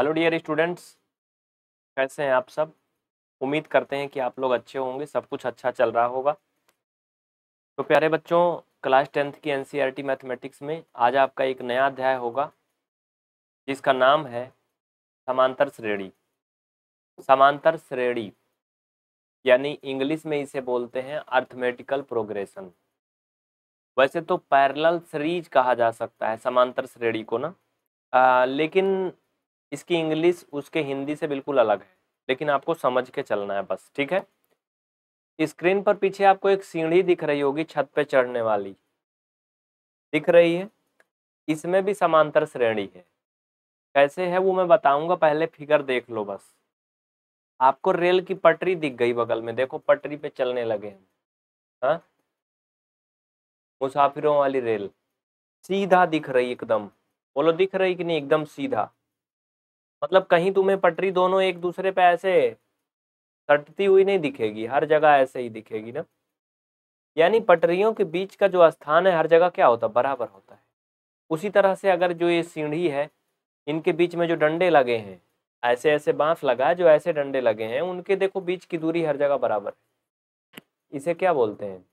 Hello dear students कैसे हैं आप सब उम्मीद करते हैं कि आप लोग अच्छे होंगे सब कुछ अच्छा चल रहा होगा तो प्यारे बच्चों क्लास टेंथ की एनसीईआरटी e मैथमेटिक्स में आज आपका एक नया अध्याय होगा जिसका नाम है समांतर श्रेणी समांतर श्रेणी यानी इंग्लिश में इसे बोलते हैं अर्थमेटिकल प्रोग्रेशन वैसे तो पैरल सीरीज कहा जा सकता है समांतर श्रेणी को ना आ, लेकिन इसकी इंग्लिश उसके हिंदी से बिल्कुल अलग है लेकिन आपको समझ के चलना है बस ठीक है स्क्रीन पर पीछे आपको एक सीढ़ी दिख रही होगी छत पे चढ़ने वाली दिख रही है इसमें भी समांतर श्रेणी है कैसे है वो मैं बताऊंगा पहले फिगर देख लो बस आपको रेल की पटरी दिख गई बगल में देखो पटरी पे चलने लगे हम हाँ मुसाफिरों वाली रेल सीधा दिख रही एकदम बोलो दिख रही कि नहीं एकदम सीधा मतलब कहीं तुम्हें पटरी दोनों एक दूसरे पे ऐसे कटती हुई नहीं दिखेगी हर जगह ऐसे ही दिखेगी ना यानी पटरियों के बीच का जो स्थान है हर जगह क्या होता है बराबर होता है उसी तरह से अगर जो ये सीढ़ी है इनके बीच में जो डंडे लगे हैं ऐसे ऐसे बांस लगा जो ऐसे डंडे लगे हैं उनके देखो बीच की दूरी हर जगह बराबर है इसे क्या बोलते हैं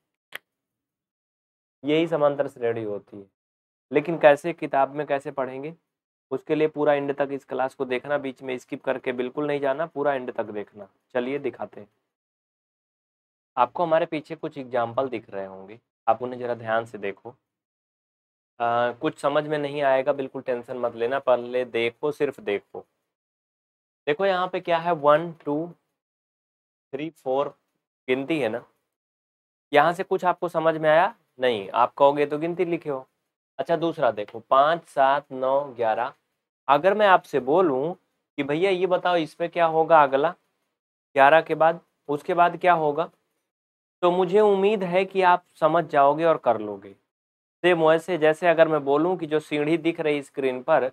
यही समांतर श्रेणी होती है लेकिन कैसे किताब में कैसे पढ़ेंगे उसके लिए पूरा एंड तक इस क्लास को देखना बीच में स्किप करके बिल्कुल नहीं जाना पूरा एंड तक देखना चलिए दिखाते हैं आपको हमारे पीछे कुछ एग्जाम्पल दिख रहे होंगे आप उन्हें ज़रा ध्यान से देखो आ, कुछ समझ में नहीं आएगा बिल्कुल टेंशन मत लेना पहले देखो सिर्फ देखो देखो यहाँ पे क्या है वन टू थ्री फोर गिनती है ना यहाँ से कुछ आपको समझ में आया नहीं आप कहोगे तो गिनती लिखे हो अच्छा दूसरा देखो पाँच सात नौ ग्यारह अगर मैं आपसे बोलूं कि भैया ये बताओ इसमें क्या होगा अगला ग्यारह के बाद उसके बाद क्या होगा तो मुझे उम्मीद है कि आप समझ जाओगे और कर लोगे सेम वैसे जैसे अगर मैं बोलूं कि जो सीढ़ी दिख रही स्क्रीन पर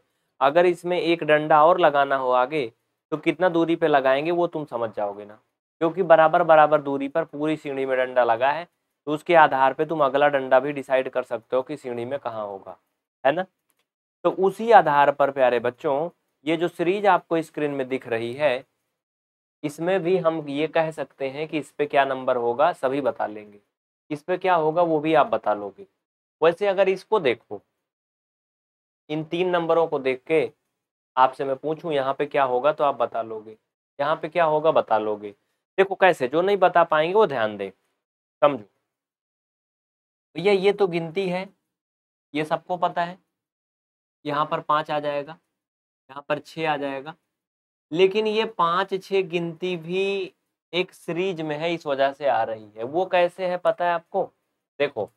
अगर इसमें एक डंडा और लगाना हो आगे तो कितना दूरी पे लगाएंगे वो तुम समझ जाओगे ना क्योंकि बराबर बराबर दूरी पर पूरी सीढ़ी में डंडा लगा है तो उसके आधार पे तुम अगला डंडा भी डिसाइड कर सकते हो कि सीढ़ी में कहाँ होगा है ना तो उसी आधार पर प्यारे बच्चों ये जो सीरीज आपको स्क्रीन में दिख रही है इसमें भी हम ये कह सकते हैं कि इस पर क्या नंबर होगा सभी बता लेंगे इस पर क्या होगा वो भी आप बता लोगे वैसे अगर इसको देखो इन तीन नंबरों को देख के आपसे मैं पूछूं यहाँ पे क्या होगा तो आप बता लोगे यहाँ पे क्या होगा बता लोगे देखो कैसे जो नहीं बता पाएंगे वो ध्यान दें समझो भैया ये तो गिनती है ये सबको पता है यहाँ पर पाँच आ जाएगा यहाँ पर छः आ जाएगा लेकिन ये पाँच छः गिनती भी एक सीरीज में है इस वजह से आ रही है वो कैसे है पता है आपको देखो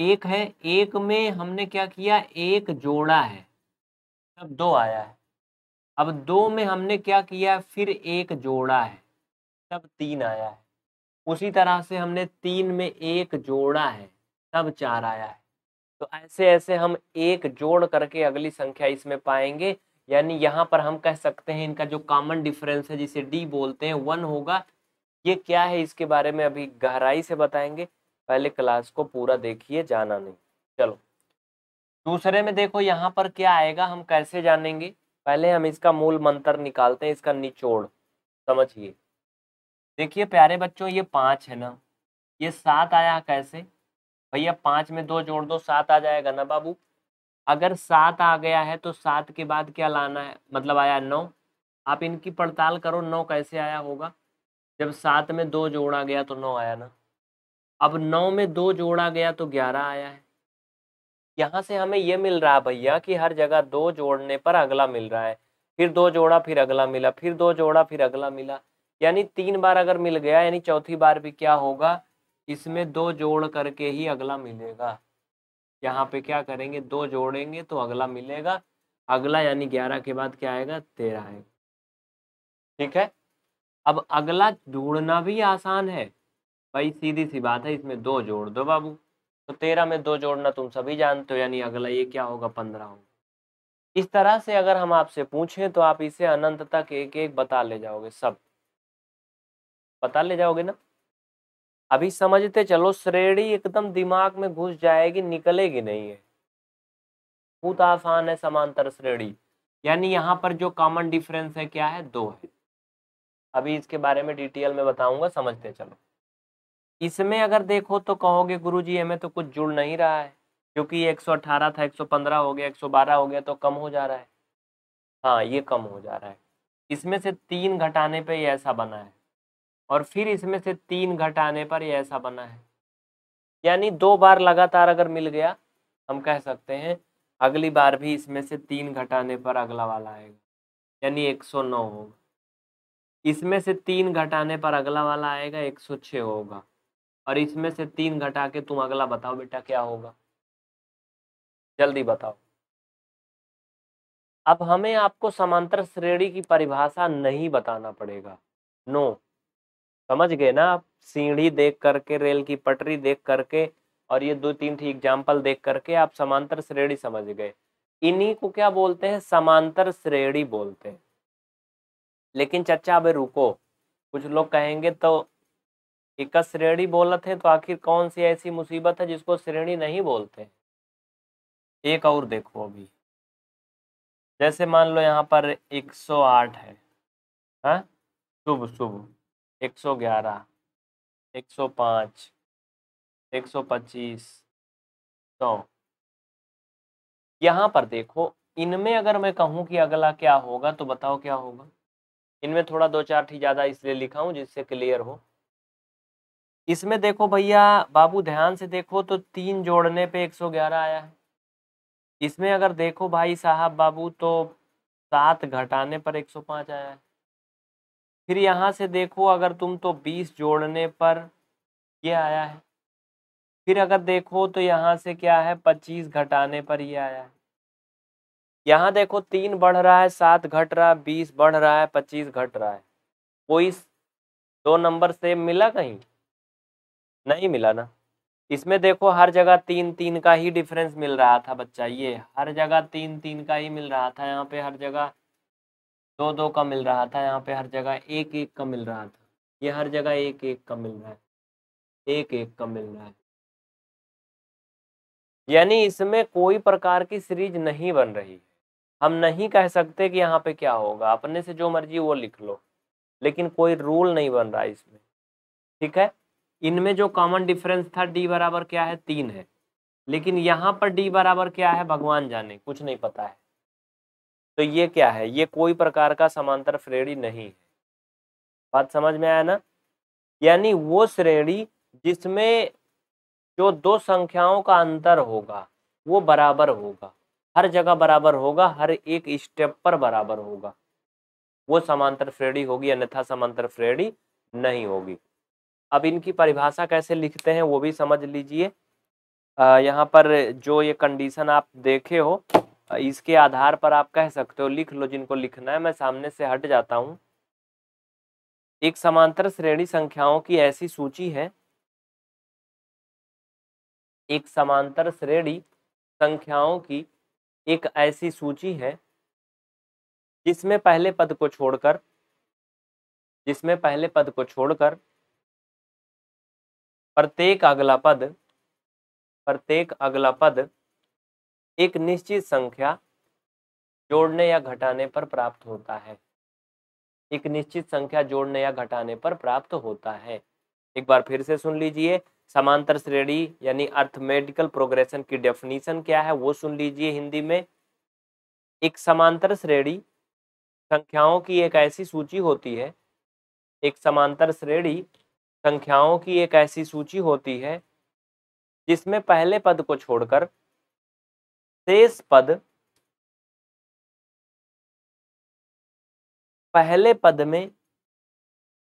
एक है एक में हमने क्या किया एक जोड़ा है अब दो आया है अब दो में हमने क्या किया फिर एक जोड़ा है तब तीन आया है उसी तरह से हमने तीन में एक जोड़ा है तब चार आया है तो ऐसे ऐसे हम एक जोड़ करके अगली संख्या इसमें पाएंगे यानी यहाँ पर हम कह सकते हैं इनका जो कॉमन डिफरेंस है जिसे डी बोलते हैं वन होगा ये क्या है इसके बारे में अभी गहराई से बताएंगे पहले क्लास को पूरा देखिए जाना नहीं चलो दूसरे में देखो यहाँ पर क्या आएगा हम कैसे जानेंगे पहले हम इसका मूल मंत्र निकालते हैं इसका निचोड़ समझिए देखिए प्यारे बच्चों ये पाँच है ना ये सात आया कैसे भैया पांच में दो जोड़ दो सात आ जाएगा ना बाबू अगर सात आ गया है तो सात के बाद क्या लाना है मतलब आया नौ आप इनकी पड़ताल करो नौ कैसे आया होगा जब सात में दो जोड़ा गया तो नौ आया ना अब नौ में दो जोड़ा गया तो ग्यारह आया है यहाँ से हमें ये मिल रहा है भैया कि हर जगह दो जोड़ने पर अगला मिल रहा है फिर दो जोड़ा फिर अगला मिला फिर दो जोड़ा फिर अगला मिला यानी तीन बार अगर मिल गया यानी चौथी बार भी क्या होगा इसमें दो जोड़ करके ही अगला मिलेगा यहाँ पे क्या करेंगे दो जोड़ेंगे तो अगला मिलेगा अगला यानी ग्यारह के बाद क्या आएगा तेरह आएगा ठीक है अब अगला ढूंढना भी आसान है भाई सीधी सी बात है इसमें दो जोड़ दो बाबू तो तेरह में दो जोड़ना तुम सभी जानते हो यानी अगला ये क्या होगा पंद्रह होगा इस तरह से अगर हम आपसे पूछें तो आप इसे अनंत तक एक एक बता ले जाओगे सब बता ले जाओगे ना अभी समझते चलो श्रेणी एकदम दिमाग में घुस जाएगी निकलेगी नहीं है बहुत आसान है समांतर श्रेणी यानी यहाँ पर जो कॉमन डिफरेंस है क्या है दो है अभी इसके बारे में डिटेल में बताऊंगा समझते चलो इसमें अगर देखो तो कहोगे गुरुजी हमें तो कुछ जुड़ नहीं रहा है क्योंकि 118 था 115 हो गया 112 हो गया तो कम हो जा रहा है हाँ ये कम हो जा रहा है इसमें से तीन घटाने पर ऐसा बना है और फिर इसमें से तीन घटाने पर ये ऐसा बना है यानी दो बार लगातार अगर मिल गया हम कह सकते हैं अगली बार भी इसमें से तीन घटाने पर अगला वाला आएगा यानी एक सौ नौ होगा इसमें से तीन घटाने पर अगला वाला आएगा एक सौ छः होगा और इसमें से तीन घटा के तुम अगला बताओ बेटा क्या होगा जल्दी बताओ अब हमें आपको समांतर श्रेणी की परिभाषा नहीं बताना पड़ेगा नो no. समझ गए ना आप सीढ़ी देख करके रेल की पटरी देख करके और ये दो तीन एग्जाम्पल देख करके आप समांतर श्रेणी समझ गए इन्हीं को क्या बोलते हैं समांतर श्रेणी बोलते हैं लेकिन चर्चा अब रुको कुछ लोग कहेंगे तो एक श्रेणी बोलते हैं तो आखिर कौन सी ऐसी मुसीबत है जिसको श्रेणी नहीं बोलते एक और देखो अभी जैसे मान लो यहाँ पर 108 है हाँ शुभ शुभ एक सौ ग्यारह एक सौ पाँच एक सौ पच्चीस सौ यहाँ पर देखो इनमें अगर मैं कहूँ कि अगला क्या होगा तो बताओ क्या होगा इनमें थोड़ा दो चार ठीक ज़्यादा इसलिए लिखा हूँ जिससे क्लियर हो इसमें देखो भैया बाबू ध्यान से देखो तो तीन जोड़ने पे 111 आया है इसमें अगर देखो भाई साहब बाबू तो सात घटाने पर 105 आया है फिर यहाँ से देखो अगर तुम तो बीस जोड़ने पर ये आया है फिर अगर देखो तो यहाँ से क्या है पच्चीस घटाने पर ये आया है यहाँ देखो तीन बढ़ रहा है सात घट रहा है बीस बढ़ रहा है पच्चीस घट रहा है कोई दो नंबर से मिला कहीं नहीं मिला ना इसमें देखो हर जगह तीन तीन का ही डिफरेंस मिल रहा था बच्चा ये हर जगह तीन तीन का ही मिल रहा था यहाँ पे हर जगह दो दो का मिल रहा था यहाँ पे हर जगह एक एक का मिल रहा था ये हर जगह एक एक का मिल रहा है एक एक का मिल रहा है यानी इसमें कोई प्रकार की सीरीज नहीं बन रही हम नहीं कह सकते कि यहाँ पे क्या होगा अपने से जो मर्जी वो लिख लो लेकिन कोई रूल नहीं बन रहा है इसमें ठीक है इनमें जो कॉमन डिफरेंस था डी बराबर क्या है तीन है लेकिन यहाँ पर डी बराबर क्या है भगवान जाने कुछ नहीं पता है तो ये क्या है ये कोई प्रकार का समांतर श्रेणी नहीं है बात समझ में आया ना यानी वो श्रेणी जिसमें जो दो संख्याओं का अंतर होगा वो बराबर होगा हर जगह बराबर होगा हर एक स्टेप पर बराबर होगा वो समांतर श्रेणी होगी अन्यथा समांतर श्रेणी नहीं होगी अब इनकी परिभाषा कैसे लिखते हैं वो भी समझ लीजिए यहाँ पर जो ये कंडीशन आप देखे हो इसके आधार पर आप कह सकते हो लिख लो जिनको लिखना है मैं सामने से हट जाता हूँ एक समांतर श्रेणी संख्याओं की ऐसी सूची है एक समांतर श्रेणी संख्याओं की एक ऐसी सूची है जिसमें पहले पद को छोड़कर जिसमें पहले पद को छोड़कर प्रत्येक अगला पद प्रत्येक अगला पद एक निश्चित संख्या जोड़ने या घटाने पर प्राप्त होता है एक निश्चित संख्या जोड़ने या घटाने पर प्राप्त होता है एक बार फिर से सुन लीजिए समांतर श्रेणी यानी अर्थमेटिकल प्रोग्रेशन की डेफिनेशन क्या है वो सुन लीजिए हिंदी में एक समांतर श्रेणी संख्याओं की एक ऐसी सूची होती है एक समांतर श्रेणी संख्याओं की एक ऐसी सूची होती है जिसमें पहले पद को छोड़कर शेष पद पहले पद में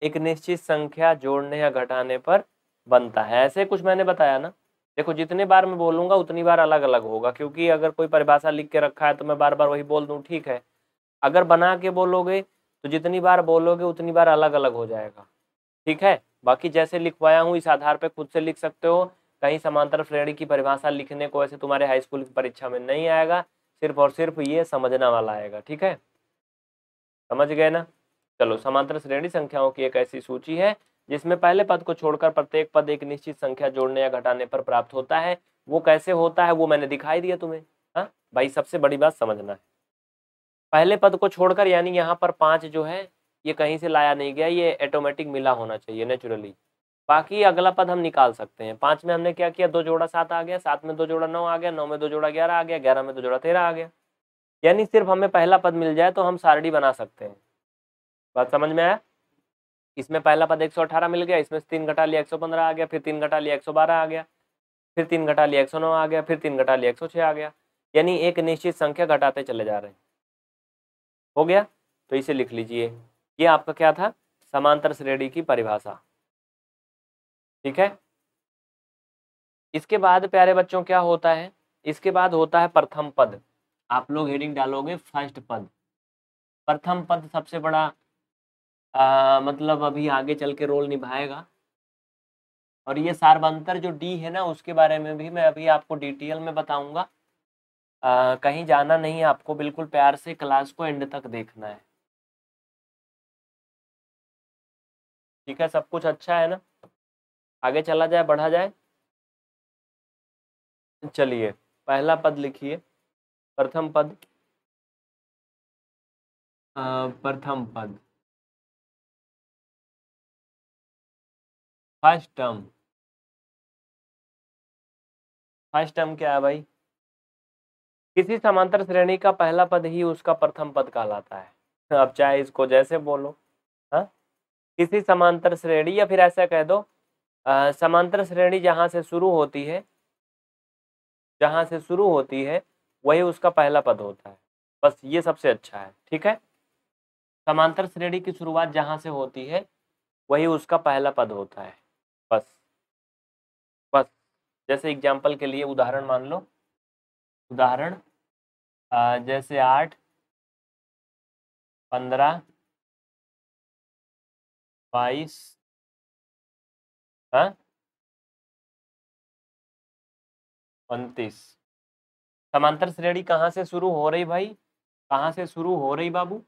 एक निश्चित संख्या जोड़ने या घटाने पर बनता है ऐसे कुछ मैंने बताया ना देखो जितने बार मैं बोलूंगा उतनी बार अलग अलग होगा क्योंकि अगर कोई परिभाषा लिख के रखा है तो मैं बार बार वही बोल दू ठीक है अगर बना के बोलोगे तो जितनी बार बोलोगे उतनी बार अलग अलग हो जाएगा ठीक है बाकी जैसे लिखवाया हूँ इस आधार पर खुद से लिख सकते हो कहीं समांतर श्रेणी की परिभाषा लिखने को ऐसे तुम्हारे हाई स्कूल की परीक्षा में नहीं आएगा सिर्फ और सिर्फ ये समझना वाला आएगा ठीक है समझ गए ना चलो समांतर श्रेणी संख्याओं की एक ऐसी सूची है जिसमें पहले पद को छोड़कर प्रत्येक पद एक निश्चित संख्या जोड़ने या घटाने पर प्राप्त होता है वो कैसे होता है वो मैंने दिखाई दिया तुम्हें हाँ भाई सबसे बड़ी बात समझना है पहले पद को छोड़कर यानी यहाँ पर पांच जो है ये कहीं से लाया नहीं गया ये ऑटोमेटिक मिला होना चाहिए नेचुरली बाकी अगला पद हम निकाल सकते हैं पांच में हमने क्या किया दो जोड़ा सात आ गया सात में दो जोड़ा नौ आ गया नौ में दो जोड़ा ग्यारह आ गया ग्यारह में दो जोड़ा तेरह आ गया यानी सिर्फ हमें पहला पद मिल जाए तो हम सारणी बना सकते हैं बात समझ में आया इसमें पहला पद 118 मिल गया इसमें तीन घटा लिया पंद्रह आ गया फिर तीन घटा लिया बारह आ गया फिर तीन घटा लिया नौ आ गया फिर तीन घटा लिया छह आ गया यानी एक निश्चित संख्या घटाते चले जा रहे हैं हो गया तो इसे लिख लीजिए ये आपका क्या था समांतर श्रेणी की परिभाषा ठीक है इसके बाद प्यारे बच्चों क्या होता है इसके बाद होता है प्रथम पद आप लोग हेडिंग डालोगे फर्स्ट पद प्रथम पद सबसे बड़ा आ, मतलब अभी आगे चल के रोल निभाएगा और ये सार्वंतर जो डी है ना उसके बारे में भी मैं अभी आपको डिटेल में बताऊंगा कहीं जाना नहीं आपको बिल्कुल प्यार से क्लास को एंड तक देखना है ठीक है सब कुछ अच्छा है ना आगे चला जाए बढ़ा जाए चलिए पहला पद लिखिए प्रथम पद प्रथम पद फर्स्ट टर्म फर्स्ट टर्म क्या है भाई किसी समांतर श्रेणी का पहला पद ही उसका प्रथम पद कहलाता है अब चाहे इसको जैसे बोलो हा? किसी समांतर श्रेणी या फिर ऐसा कह दो समांतर श्रेणी जहाँ से शुरू होती है जहाँ से शुरू होती है वही उसका पहला पद होता है बस ये सबसे अच्छा है ठीक है समांतर श्रेणी की शुरुआत जहाँ से होती है वही उसका पहला पद होता है बस बस जैसे एग्जाम्पल के लिए उदाहरण मान लो उदाहरण जैसे आठ पंद्रह बाईस हाँ उनतीस समांतर श्रेणी कहाँ से शुरू हो रही भाई कहाँ से शुरू हो रही बाबू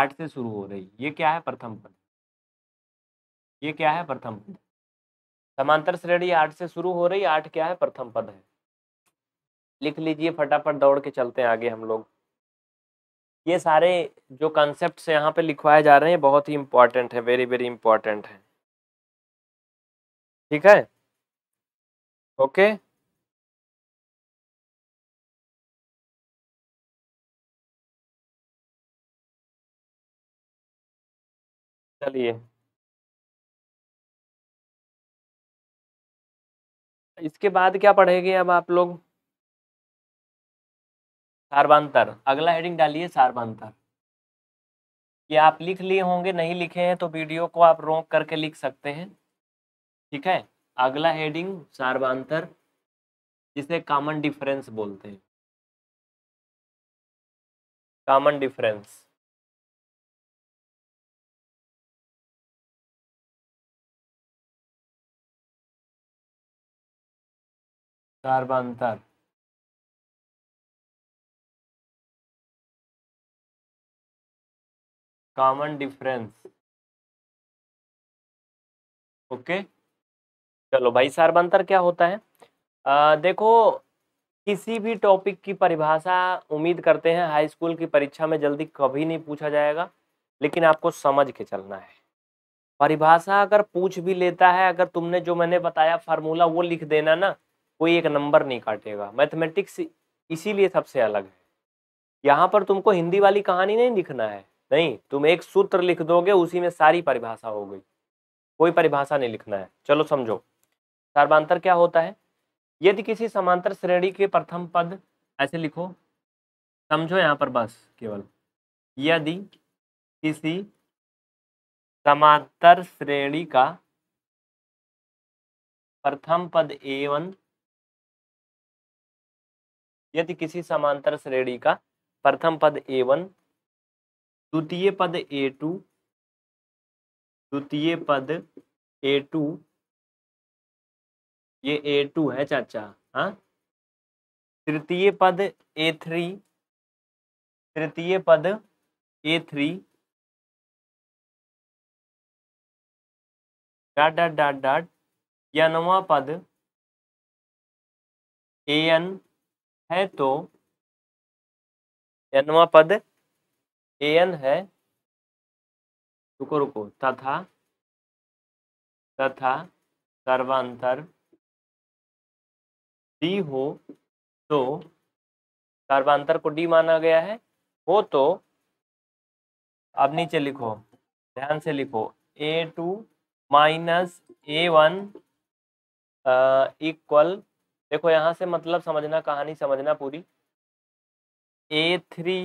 आठ से शुरू हो रही ये क्या है प्रथम पद ये क्या है प्रथम पद समांतर श्रेणी आठ से शुरू हो रही आठ क्या है प्रथम पद है लिख लीजिए फटाफट दौड़ के चलते हैं आगे हम लोग ये सारे जो कॉन्सेप्ट यहाँ पे लिखवाए जा रहे हैं बहुत ही इंपॉर्टेंट है वेरी वेरी इंपॉर्टेंट है ठीक है ओके चलिए इसके बाद क्या पढ़ेंगे अब आप लोग सार्वान्तर अगला हेडिंग डालिए सार्वान्तर ये आप लिख लिए होंगे नहीं लिखे हैं तो वीडियो को आप रोक करके लिख सकते हैं ठीक है अगला हेडिंग सर्वांतर जिसे कॉमन डिफरेंस बोलते हैं कॉमन डिफरेंस सर्वांतर कॉमन डिफरेंस ओके okay? चलो भाई सर्वांतर क्या होता है आ, देखो किसी भी टॉपिक की परिभाषा उम्मीद करते हैं हाई स्कूल की परीक्षा में जल्दी कभी नहीं पूछा जाएगा लेकिन आपको समझ के चलना है परिभाषा अगर पूछ भी लेता है अगर तुमने जो मैंने बताया फार्मूला वो लिख देना ना कोई एक नंबर नहीं काटेगा मैथमेटिक्स इसीलिए सबसे अलग है यहाँ पर तुमको हिंदी वाली कहानी नहीं लिखना है नहीं तुम एक सूत्र लिख दोगे उसी में सारी परिभाषा हो गई कोई परिभाषा नहीं लिखना है चलो समझो सर्वांतर क्या होता है यदि किसी समांतर श्रेणी के प्रथम पद ऐसे लिखो समझो यहाँ पर बस केवल यदि किसी समांतर श्रेणी का प्रथम पद ए वन यदि किसी समांतर श्रेणी का प्रथम पद ए वन द्वितीय पद ए टू द्वितीय पद ए टू ये ए टू है चाचा हाँ तृतीय पद ए थ्री तृतीय पद a three dot dot dot dot या नवा पद ए एन है तो नवा पद ए एन है रुको रुको तथा तथा सर्वांतर डी हो तो कार्बांतर को डी माना गया है हो तो अब नीचे लिखो ध्यान से लिखो a two minus a one equal देखो यहाँ से मतलब समझना कहानी समझना पूरी a three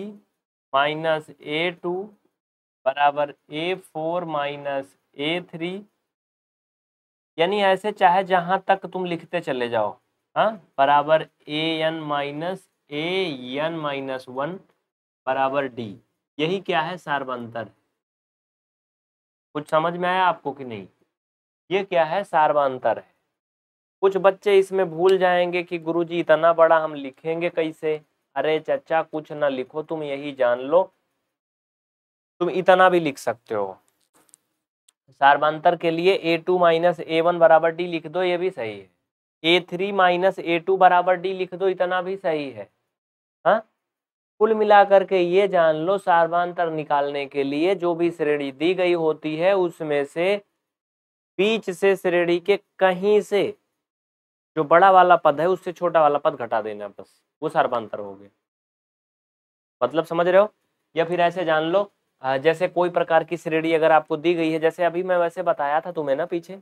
minus a two बराबर a four minus a three यानी ऐसे चाहे जहाँ तक तुम लिखते चले जाओ हाँ बराबर a n minus a n minus one बराबर डी यही क्या है सार्वंतर कुछ समझ में आया आपको कि नहीं ये क्या है सार्वंतर है कुछ बच्चे इसमें भूल जाएंगे कि गुरुजी इतना बड़ा हम लिखेंगे कैसे अरे चचा कुछ ना लिखो तुम यही जान लो तुम इतना भी लिख सकते हो सार्वंतर के लिए a two minus a one बराबर डी लिख दो ये भी सही है a three minus a two बराबर डी लिख दो इतना भी सही है हा? कुल मिलाकर के ये जान लो सर्वांतर निकालने के लिए जो भी श्रेणी दी गई होती है उसमें से बीच से श्रेणी के कहीं से जो बड़ा वाला पद है उससे छोटा वाला पद घटा देना बस वो सर्वांतर हो गया मतलब समझ रहे हो या फिर ऐसे जान लो जैसे कोई प्रकार की श्रेणी अगर आपको दी गई है जैसे अभी मैं वैसे बताया था तुम्हें ना पीछे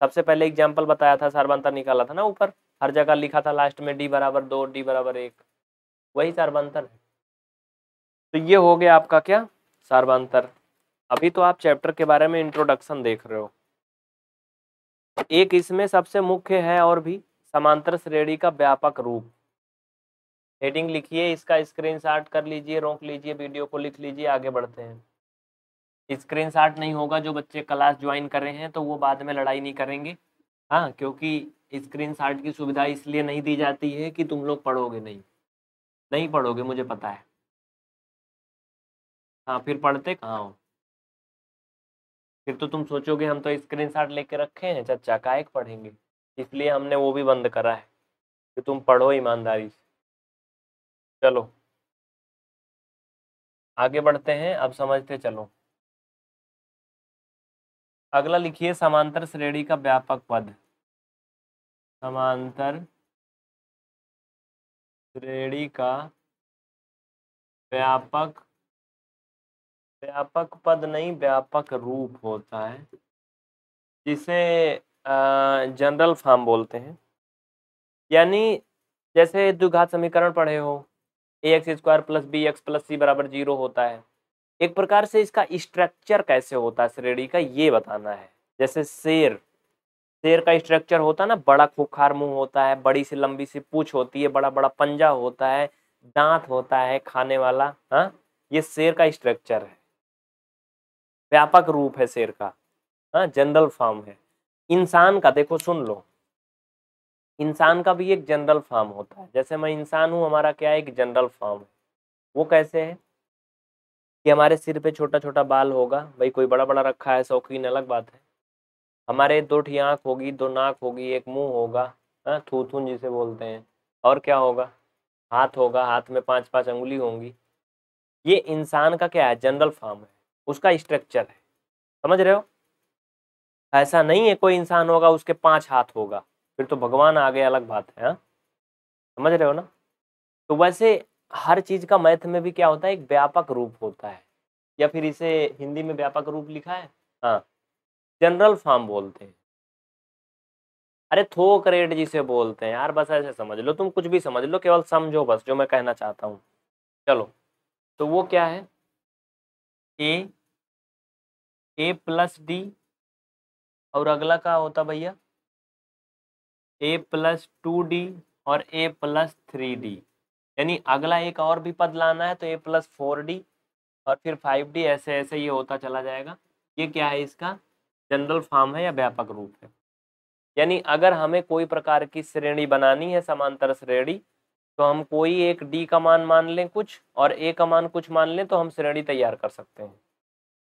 सबसे पहले एग्जाम्पल बताया था सर्वंतर निकाला था ना ऊपर हर जगह लिखा था लास्ट में डी बराबर दो डी बराबर एक वही सर्वंतर है तो ये हो गया आपका क्या सर्वांतर अभी तो आप चैप्टर के बारे में इंट्रोडक्शन देख रहे हो एक इसमें सबसे मुख्य है और भी समांतर श्रेणी का व्यापक रूप हेडिंग लिखिए इसका स्क्रीनशॉट कर लीजिए रोक लीजिए वीडियो को लिख लीजिए आगे बढ़ते हैं स्क्रीन नहीं होगा जो बच्चे क्लास ज्वाइन कर रहे हैं तो वो बाद में लड़ाई नहीं करेंगे हाँ क्योंकि स्क्रीन की सुविधा इसलिए नहीं दी जाती है कि तुम लोग पढ़ोगे नहीं नहीं पढ़ोगे मुझे पता है हाँ फिर पढ़ते कहाँ हो फिर तो तुम सोचोगे हम तो स्क्रीन शॉट लेके रखे हैं चचा एक पढ़ेंगे इसलिए हमने वो भी बंद करा है कि तुम पढ़ो ईमानदारी से चलो आगे बढ़ते हैं अब समझते चलो अगला लिखिए समांतर श्रेणी का व्यापक पद समांतर श्रेणी का व्यापक व्यापक पद नहीं व्यापक रूप होता है जिसे जनरल फॉर्म बोलते हैं यानी जैसे द्विघात समीकरण पढ़े हो a x square plus b x plus c बराबर जीरो होता है एक प्रकार से इसका स्ट्रक्चर कैसे होता है श्रेणी का ये बताना है जैसे शेर शेर का स्ट्रक्चर होता है ना बड़ा खुखार मुंह होता है बड़ी सी लंबी सी पूछ होती है बड़ा बड़ा पंजा होता है दांत होता है खाने वाला हाँ ये शेर का स्ट्रक्चर है व्यापक रूप है शेर का हाँ जनरल फॉर्म है इंसान का देखो सुन लो इंसान का भी एक जनरल फॉर्म होता है जैसे मैं इंसान हूँ हमारा क्या है एक जनरल फॉर्म है वो कैसे है कि हमारे सिर पे छोटा छोटा बाल होगा भाई कोई बड़ा बड़ा रखा है शौकीन अलग बात है हमारे दो ठी आँख होगी दो नाक होगी एक मुंह होगा हाँ थून जिसे बोलते हैं और क्या होगा हाथ होगा हाथ में पांच पांच अंगुली होंगी ये इंसान का क्या है जनरल फॉर्म है उसका स्ट्रक्चर है समझ रहे हो ऐसा नहीं है कोई इंसान होगा उसके पांच हाथ होगा फिर तो भगवान आगे अलग बात है हाँ समझ रहे हो ना तो वैसे हर चीज का मैथ में भी क्या होता है एक व्यापक रूप होता है या फिर इसे हिंदी में व्यापक रूप लिखा है हाँ जनरल फॉर्म बोलते हैं अरे थोक रेट जिसे बोलते हैं यार बस ऐसे समझ लो तुम कुछ भी समझ लो केवल समझो बस जो मैं कहना चाहता हूँ चलो तो वो क्या है ए ए प्लस डी और अगला का होता भैया ए प्लस टू डी और ए प्लस थ्री डी यानी अगला एक और भी पद लाना है तो ए प्लस फोर डी और फिर फाइव डी ऐसे ऐसे ये होता चला जाएगा ये क्या है इसका जनरल फॉर्म है या व्यापक रूप है यानी अगर हमें कोई प्रकार की श्रेणी बनानी है समांतर श्रेणी तो हम कोई एक डी का मान मान लें कुछ और ए का मान कुछ मान लें तो हम श्रेणी तैयार कर सकते हैं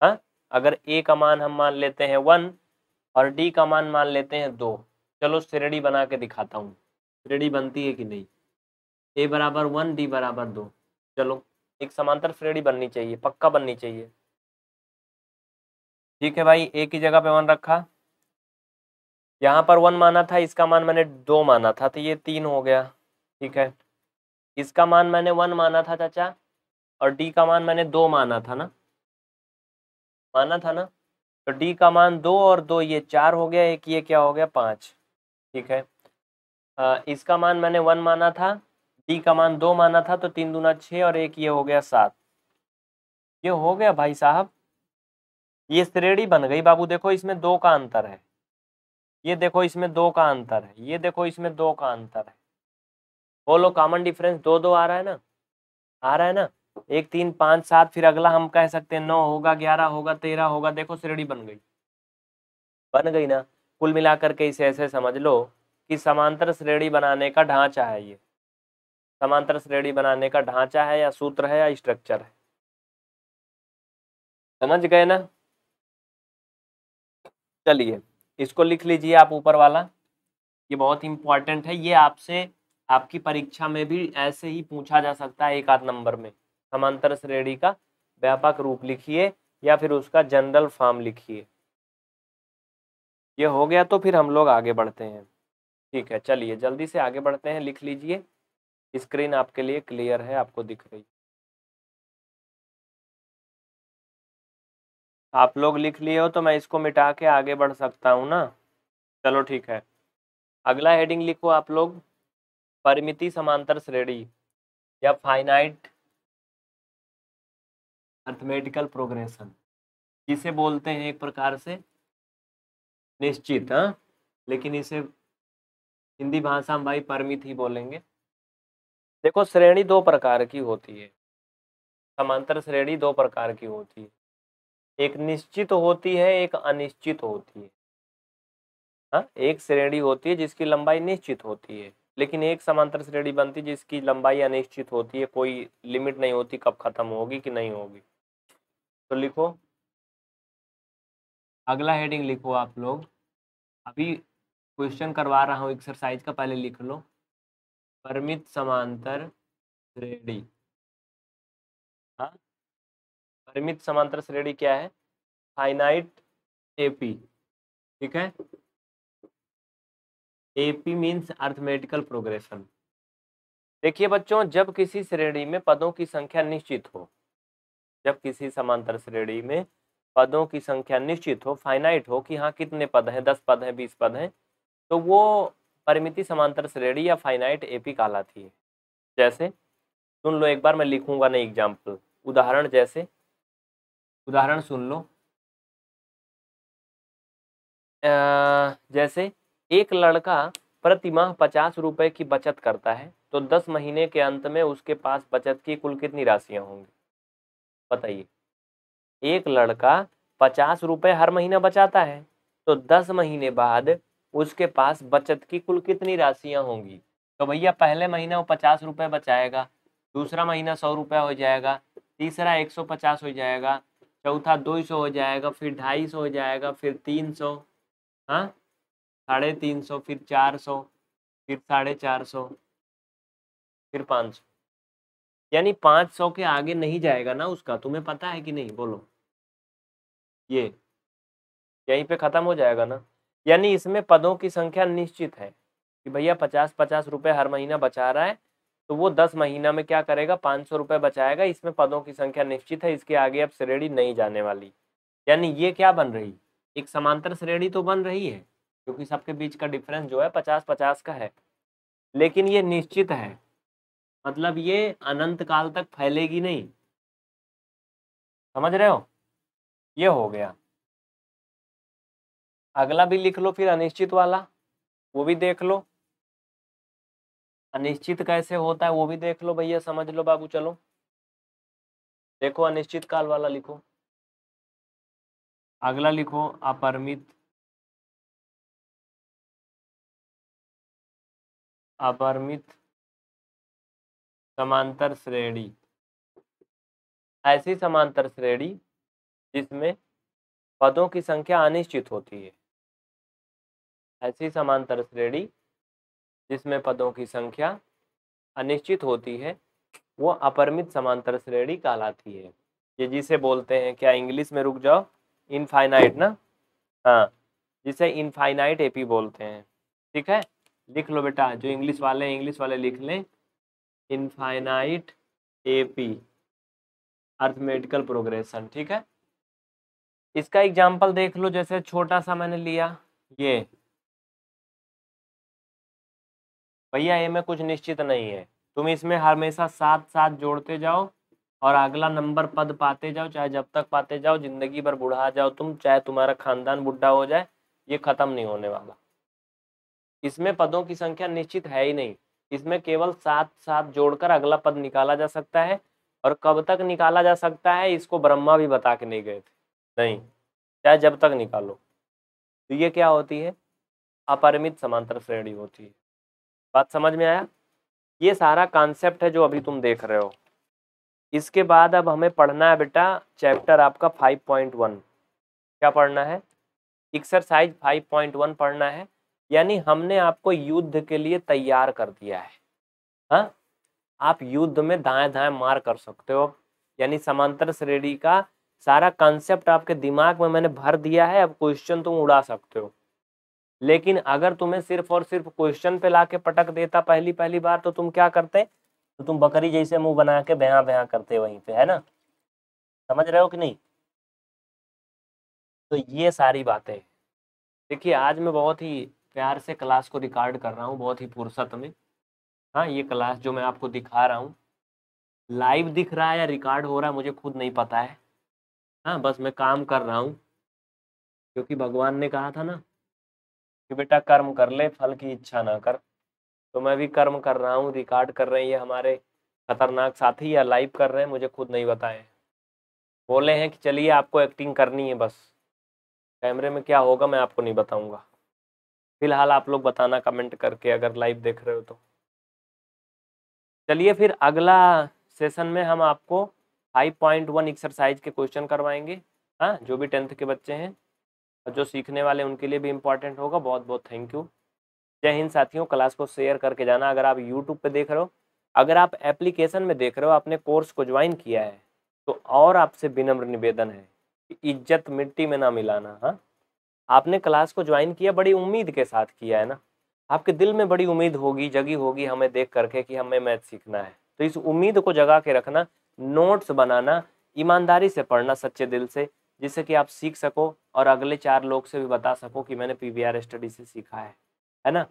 हा? अगर ए का मान हम मान लेते हैं वन और डी का मान मान लेते हैं दो चलो श्रेणी बना के दिखाता हूँ श्रेणी बनती है कि नहीं ए बराबर वन डी बराबर दो चलो एक समांतर श्रेणी बननी चाहिए पक्का बननी चाहिए ठीक है भाई ए की जगह पे वन रखा यहाँ पर वन माना था इसका मान मैंने दो माना था तो ये तीन हो गया ठीक है इसका मान मैंने वन माना था चाचा और डी का मान मैंने दो माना था ना माना था ना तो डी का मान दो और दो ये चार हो गया एक ये क्या हो गया पाँच ठीक है आ, इसका मान मैंने वन माना था डी का मान दो माना था तो तीन दूना छः और एक ये हो गया सात ये हो गया भाई साहब ये श्रेणी बन गई बाबू देखो इसमें दो का अंतर है ये देखो इसमें दो का अंतर है ये देखो इसमें दो का अंतर है बोलो कॉमन डिफरेंस दो दो आ रहा है ना आ रहा है ना एक तीन पाँच सात फिर अगला हम कह सकते हैं नौ होगा ग्यारह होगा तेरह होगा देखो श्रेणी बन गई बन गई ना कुल मिलाकर के इसे ऐसे समझ लो कि समांतर श्रेणी बनाने का ढांचा है ये समांतर श्रेणी बनाने का ढांचा है या सूत्र है या स्ट्रक्चर है समझ गए ना चलिए इसको लिख लीजिए आप ऊपर वाला ये बहुत इंपॉर्टेंट है ये आपसे आपकी परीक्षा में भी ऐसे ही पूछा जा सकता है एक आध नंबर में समांतर श्रेणी का व्यापक रूप लिखिए या फिर उसका जनरल फॉर्म लिखिए ये हो गया तो फिर हम लोग आगे बढ़ते हैं ठीक है चलिए जल्दी से आगे बढ़ते हैं लिख लीजिए स्क्रीन आपके लिए क्लियर है आपको दिख रही आप लोग लिख लिए हो तो मैं इसको मिटा के आगे बढ़ सकता हूँ ना चलो ठीक है अगला हेडिंग लिखो आप लोग परिमिति समांतर श्रेणी या फाइनाइट अर्थमेटिकल प्रोग्रेशन जिसे बोलते हैं एक प्रकार से निश्चित हाँ लेकिन इसे हिंदी भाषा में भाई परमित ही बोलेंगे देखो श्रेणी दो प्रकार की होती है समांतर श्रेणी दो प्रकार की होती है एक निश्चित होती है एक अनिश्चित होती है हाँ एक श्रेणी होती है जिसकी लंबाई निश्चित होती है लेकिन एक समांतर श्रेणी बनती है जिसकी लंबाई अनिश्चित होती है कोई लिमिट नहीं होती कब खत्म होगी कि नहीं होगी तो लिखो अगला हेडिंग लिखो आप लोग अभी क्वेश्चन करवा रहा हूँ एक्सरसाइज का पहले लिख लो परमित समांतर श्रेणी हाँ समांतर श्रेणी क्या है फाइनाइट एपी ठीक है एपी मींस अर्थमेटिकल प्रोग्रेशन देखिए बच्चों जब किसी श्रेणी में पदों की संख्या निश्चित हो जब किसी समांतर श्रेणी में पदों की संख्या निश्चित हो फाइनाइट हो कि हाँ कितने पद हैं दस पद हैं बीस पद हैं तो वो परिमिति समांतर श्रेणी या फाइनाइट एपी कहलाती है जैसे सुन लो एक बार मैं लिखूंगा नहीं एग्जाम्पल उदाहरण जैसे उदाहरण सुन लो जैसे एक लड़का प्रतिमाह पचास रुपए की बचत करता है तो दस महीने के अंत में उसके पास बचत की कुल कितनी राशियां होंगी बताइए एक लड़का पचास रुपए हर महीना बचाता है तो दस महीने बाद उसके पास बचत की कुल कितनी राशियां होंगी तो भैया पहले महीना वो पचास रुपये बचाएगा दूसरा महीना सौ रुपये हो जाएगा तीसरा एक सौ पचास हो जाएगा चौथा दो सौ हो जाएगा फिर ढाई सौ हो जाएगा फिर तीन सौ हाँ साढ़े तीन सौ फिर चार सौ फिर साढ़े चार सौ फिर पाँच सौ यानी पाँच सौ के आगे नहीं जाएगा ना उसका तुम्हें पता है कि नहीं बोलो ये यहीं पे ख़त्म हो जाएगा ना यानी इसमें पदों की संख्या निश्चित है कि भैया पचास पचास रुपये हर महीना बचा रहा है तो वो दस महीना में क्या करेगा पाँच सौ रुपये बचाएगा इसमें पदों की संख्या निश्चित है इसके आगे अब श्रेणी नहीं जाने वाली यानी ये क्या बन रही एक समांतर श्रेणी तो बन रही है क्योंकि सबके बीच का डिफरेंस जो है पचास पचास का है लेकिन ये निश्चित है मतलब ये अनंत काल तक फैलेगी नहीं समझ रहे हो ये हो गया अगला भी लिख लो फिर अनिश्चित वाला वो भी देख लो अनिश्चित कैसे होता है वो भी देख लो भैया समझ लो बाबू चलो देखो अनिश्चित काल वाला लिखो अगला लिखो अपरमित अपरमित समांतर श्रेणी ऐसी समांतर श्रेणी जिसमें पदों की संख्या अनिश्चित होती है ऐसी समांतर श्रेणी जिसमें पदों की संख्या अनिश्चित होती है वो अपरमित समांतर श्रेणी कहलाती है ये जिसे बोलते हैं क्या इंग्लिश में रुक जाओ इनफाइनाइट ना हाँ जिसे इनफाइनाइट एपी बोलते हैं ठीक है लिख लो बेटा जो इंग्लिश वाले हैं इंग्लिश वाले लिख लें इनफाइनाइट एपी अर्थमेटिकल प्रोग्रेशन ठीक है इसका एग्जाम्पल देख लो जैसे छोटा सा मैंने लिया ये भैया ए में कुछ निश्चित नहीं है तुम इसमें हमेशा साथ साथ जोड़ते जाओ और अगला नंबर पद पाते जाओ चाहे जब तक पाते जाओ जिंदगी भर बुढ़ा जाओ तुम चाहे तुम्हारा खानदान बुढ़ा हो जाए ये खत्म नहीं होने वाला इसमें पदों की संख्या निश्चित है ही नहीं इसमें केवल सात सात जोड़कर अगला पद निकाला जा सकता है और कब तक निकाला जा सकता है इसको ब्रह्मा भी बता के नहीं गए थे नहीं चाहे जब तक निकालो तो ये क्या होती है अपरिमित समांतर श्रेणी होती है बात समझ में आया ये सारा कॉन्सेप्ट है जो अभी तुम देख रहे हो इसके बाद अब हमें पढ़ना है बेटा चैप्टर आपका 5.1 क्या पढ़ना है एक्सरसाइज 5.1 पढ़ना है यानी हमने आपको युद्ध के लिए तैयार कर दिया है हा? आप युद्ध में दाएं दाएं मार कर सकते हो यानी समांतर श्रेणी का सारा कॉन्सेप्ट आपके दिमाग में मैंने भर दिया है अब क्वेश्चन तुम उड़ा सकते हो लेकिन अगर तुम्हें सिर्फ और सिर्फ क्वेश्चन पे के पटक देता पहली पहली बार तो तुम क्या करते तो तुम बकरी जैसे मुंह बना के बया बया करते वहीं पे है ना समझ रहे हो कि नहीं तो ये सारी बातें देखिए आज मैं बहुत ही प्यार से क्लास को रिकॉर्ड कर रहा हूँ बहुत ही फुर्सत में हाँ ये क्लास जो मैं आपको दिखा रहा हूँ लाइव दिख रहा है या रिकॉर्ड हो रहा है मुझे खुद नहीं पता है हाँ बस मैं काम कर रहा हूँ क्योंकि भगवान ने कहा था ना कि बेटा कर्म कर ले फल की इच्छा ना कर तो मैं भी कर्म कर रहा हूँ रिकॉर्ड कर रहे हैं ये हमारे खतरनाक साथी या लाइव कर रहे हैं मुझे खुद नहीं बताए बोले हैं कि चलिए आपको एक्टिंग करनी है बस कैमरे में क्या होगा मैं आपको नहीं बताऊंगा फिलहाल आप लोग बताना कमेंट करके अगर लाइव देख रहे हो तो चलिए फिर अगला सेशन में हम आपको 5.1 एक्सरसाइज के क्वेश्चन करवाएंगे हाँ जो भी टेंथ के बच्चे हैं और जो सीखने वाले उनके लिए भी इम्पॉर्टेंट होगा बहुत बहुत थैंक यू जय हिंद साथियों क्लास को शेयर करके जाना अगर आप यूट्यूब पे देख रहे हो अगर आप एप्लीकेशन में देख रहे हो आपने कोर्स को ज्वाइन किया है तो और आपसे विनम्र निवेदन है कि इज्जत मिट्टी में ना मिलाना हाँ आपने क्लास को ज्वाइन किया बड़ी उम्मीद के साथ किया है ना आपके दिल में बड़ी उम्मीद होगी जगी होगी हमें देख करके कि हमें मैथ सीखना है तो इस उम्मीद को जगा के रखना नोट्स बनाना ईमानदारी से पढ़ना सच्चे दिल से जिससे कि आप सीख सको और अगले चार लोग से भी बता सको कि मैंने पी स्टडी से सीखा है है ना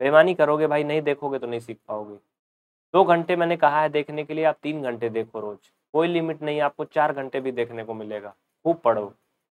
बेमानी करोगे भाई नहीं देखोगे तो नहीं सीख पाओगे दो घंटे मैंने कहा है देखने के लिए आप तीन घंटे देखो रोज कोई लिमिट नहीं आपको चार घंटे भी देखने को मिलेगा खूब पढ़ो